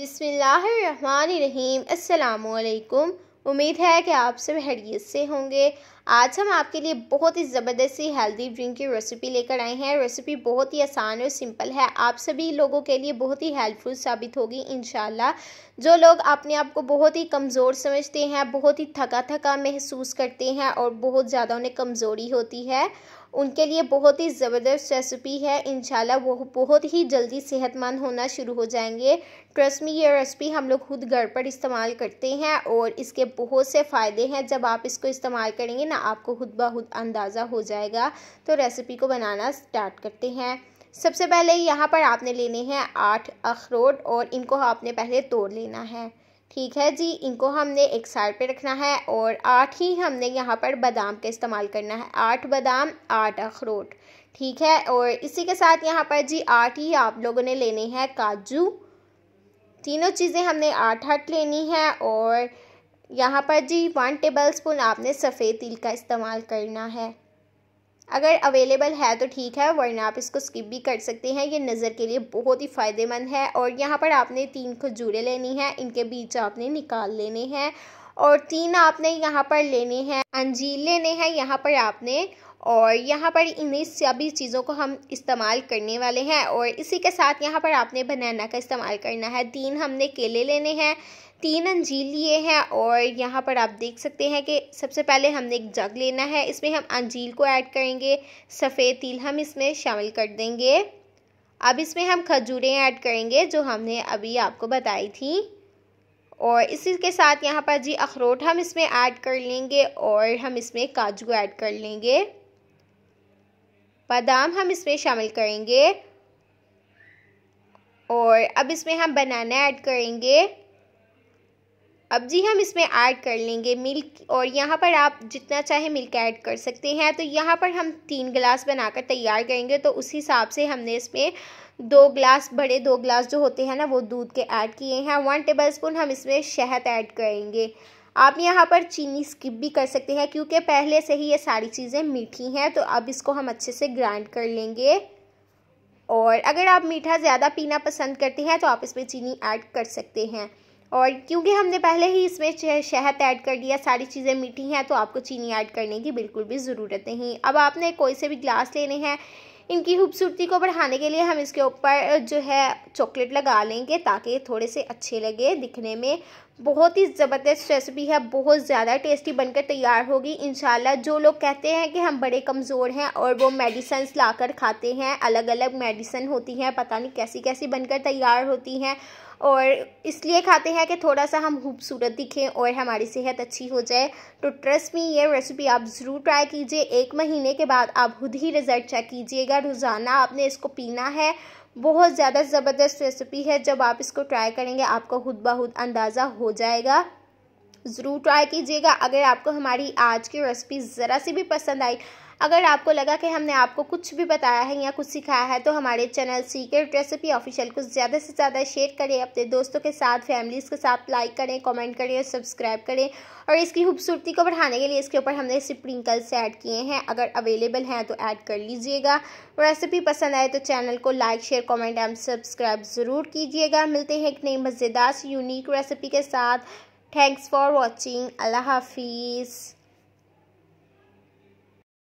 बिसमीम्स अल्लाम उम्मीद है कि आप सब हैरियत से होंगे आज हम आपके लिए बहुत ही ज़बरदस्त सी हेल्दी ड्रिंक की रेसिपी लेकर आए हैं रेसिपी बहुत ही आसान और सिंपल है आप सभी लोगों के लिए बहुत ही हेल्पफुल साबित होगी इन जो लोग अपने आप को बहुत ही कमज़ोर समझते हैं बहुत ही थका थका महसूस करते हैं और बहुत ज़्यादा उन्हें कमज़ोरी होती है उनके लिए बहुत ही ज़बरदस्त रेसिपी है इन वो बहुत ही जल्दी सेहतमंद होना शुरू हो जाएंगे ट्रस्ट में ये रेसिपी हम लोग खुद घर पर इस्तेमाल करते हैं और इसके बहुत से फ़ायदे हैं जब आप इसको इस्तेमाल करेंगे ना आपको खुद ब खुद अंदाज़ा हो जाएगा तो रेसिपी को बनाना स्टार्ट करते हैं सबसे पहले यहाँ पर आपने लेने हैं आठ अखरोट और इनको आपने पहले तोड़ लेना है ठीक है जी इनको हमने एक साइड पे रखना है और आठ ही हमने यहाँ पर बादाम का इस्तेमाल करना है आठ बादाम आठ अखरोट ठीक है और इसी के साथ यहाँ पर जी आठ ही आप लोगों ने लेने हैं काजू तीनों चीज़ें हमने आठ आठ लेनी है और यहाँ पर जी वन टेबल स्पून आपने सफ़ेद तिल का इस्तेमाल करना है अगर अवेलेबल है तो ठीक है वरना आप इसको स्किप भी कर सकते हैं ये नज़र के लिए बहुत ही फ़ायदेमंद है और यहाँ पर आपने तीन खजूरें लेनी है इनके बीच आपने निकाल लेने हैं और तीन आपने यहाँ पर लेने हैं अंजीर लेने हैं यहाँ पर आपने और यहाँ पर इन्हीं सभी चीज़ों को हम इस्तेमाल करने वाले हैं और इसी के साथ यहाँ पर आपने बनाना का इस्तेमाल करना है तीन हमने केले लेने हैं तीन अंजीर लिए हैं और यहाँ पर आप देख सकते हैं कि सबसे पहले हमने एक जग लेना है इसमें हम अंजीर को ऐड करेंगे सफ़ेद तिल हम इसमें शामिल कर देंगे अब इसमें हम खजूरें ऐड करेंगे जो हमने अभी आपको बताई थी और इसी के साथ यहाँ पर जी अखरोट हम इसमें ऐड कर लेंगे और हम इसमें काजू ऐड कर लेंगे बादाम हम इसमें शामिल करेंगे और अब इसमें हम बनाना ऐड करेंगे अब जी हम इसमें ऐड कर लेंगे मिल्क और यहाँ पर आप जितना चाहे मिल्क ऐड कर सकते हैं तो यहाँ पर हम तीन गिलास बनाकर तैयार करेंगे तो उस हिसाब से हमने इसमें दो गिलास बड़े दो गिलास जो होते हैं ना वो दूध के ऐड किए हैं वन टेबल स्पून हम इसमें शहद ऐड करेंगे आप यहाँ पर चीनी स्किप भी कर सकते हैं क्योंकि पहले से ही ये सारी चीज़ें मीठी हैं तो अब इसको हम अच्छे से ग्राइंड कर लेंगे और अगर आप मीठा ज़्यादा पीना पसंद करते हैं तो आप इसमें चीनी ऐड कर सकते हैं और क्योंकि हमने पहले ही इसमें शहद ऐड कर दिया सारी चीज़ें मीठी हैं तो आपको चीनी ऐड करने की बिल्कुल भी ज़रूरत नहीं अब आपने कोई से भी ग्लास लेने हैं इनकी खूबसूरती को बढ़ाने के लिए हम इसके ऊपर जो है चॉकलेट लगा लेंगे ताकि थोड़े से अच्छे लगे दिखने में बहुत ही ज़बरदस्त रेसिपी है बहुत ज़्यादा टेस्टी बनकर तैयार होगी इन जो लोग कहते हैं कि हम बड़े कमज़ोर हैं और वो मेडिसन लाकर खाते हैं अलग अलग मेडिसन होती हैं पता नहीं कैसी कैसी बनकर तैयार होती हैं और इसलिए खाते हैं कि थोड़ा सा हम खूबसूरत दिखें और हमारी सेहत अच्छी हो जाए तो ट्रस्ट में ये रेसिपी आप ज़रूर ट्राई कीजिए एक महीने के बाद आप खुद ही रिज़ल्ट चेक कीजिएगा रोज़ाना आपने इसको पीना है बहुत ज़्यादा ज़बरदस्त रेसिपी है जब आप इसको ट्राई करेंगे आपको खुद ब खुद अंदाज़ा हो जाएगा ज़रूर ट्राई कीजिएगा अगर आपको हमारी आज की रेसिपी ज़रा सी भी पसंद आई अगर आपको लगा कि हमने आपको कुछ भी बताया है या कुछ सिखाया है तो हमारे चैनल सीक्रेट रेसिपी ऑफिशियल को ज़्यादा से ज़्यादा शेयर करें अपने दोस्तों के साथ फैमिलीज़ के साथ लाइक करें कमेंट करें और सब्सक्राइब करें और इसकी खूबसूरती को बढ़ाने के लिए इसके ऊपर हमने स्प्रिंकल्स ऐड किए हैं अगर अवेलेबल हैं तो ऐड कर लीजिएगा रेसिपी पसंद आए तो चैनल को like share comment and subscribe ज़रूर कीजिएगा मिलते हैं एक नई मज़ेदार यूनिक रेसिपी के साथ थैंक्स फॉर वॉचिंग अल्लाह हाफिज़